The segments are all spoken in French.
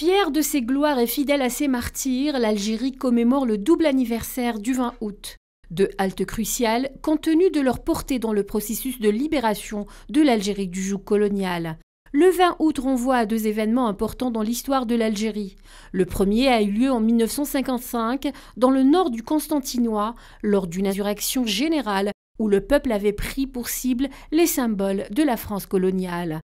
Fière de ses gloires et fidèle à ses martyrs, l'Algérie commémore le double anniversaire du 20 août. Deux haltes cruciales compte tenu de leur portée dans le processus de libération de l'Algérie du joug colonial. Le 20 août renvoie à deux événements importants dans l'histoire de l'Algérie. Le premier a eu lieu en 1955 dans le nord du Constantinois lors d'une insurrection générale où le peuple avait pris pour cible les symboles de la France coloniale.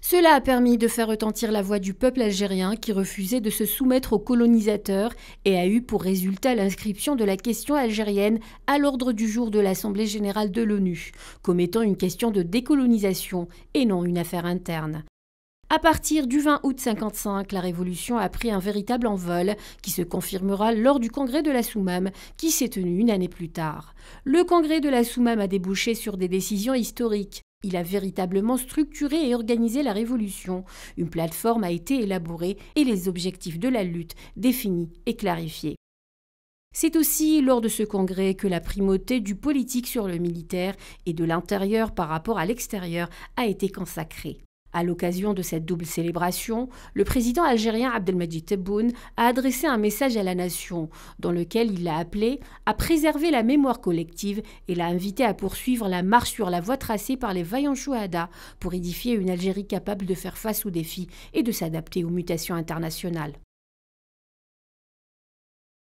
Cela a permis de faire retentir la voix du peuple algérien qui refusait de se soumettre aux colonisateurs et a eu pour résultat l'inscription de la question algérienne à l'ordre du jour de l'Assemblée générale de l'ONU, comme étant une question de décolonisation et non une affaire interne. À partir du 20 août 55, la révolution a pris un véritable envol qui se confirmera lors du congrès de la Soumam qui s'est tenu une année plus tard. Le congrès de la Soumam a débouché sur des décisions historiques. Il a véritablement structuré et organisé la révolution. Une plateforme a été élaborée et les objectifs de la lutte définis et clarifiés. C'est aussi lors de ce congrès que la primauté du politique sur le militaire et de l'intérieur par rapport à l'extérieur a été consacrée. À l'occasion de cette double célébration, le président algérien Abdelmajid Tebboune a adressé un message à la nation dans lequel il l'a appelé à préserver la mémoire collective et l'a invité à poursuivre la marche sur la voie tracée par les vaillants Chouada pour édifier une Algérie capable de faire face aux défis et de s'adapter aux mutations internationales.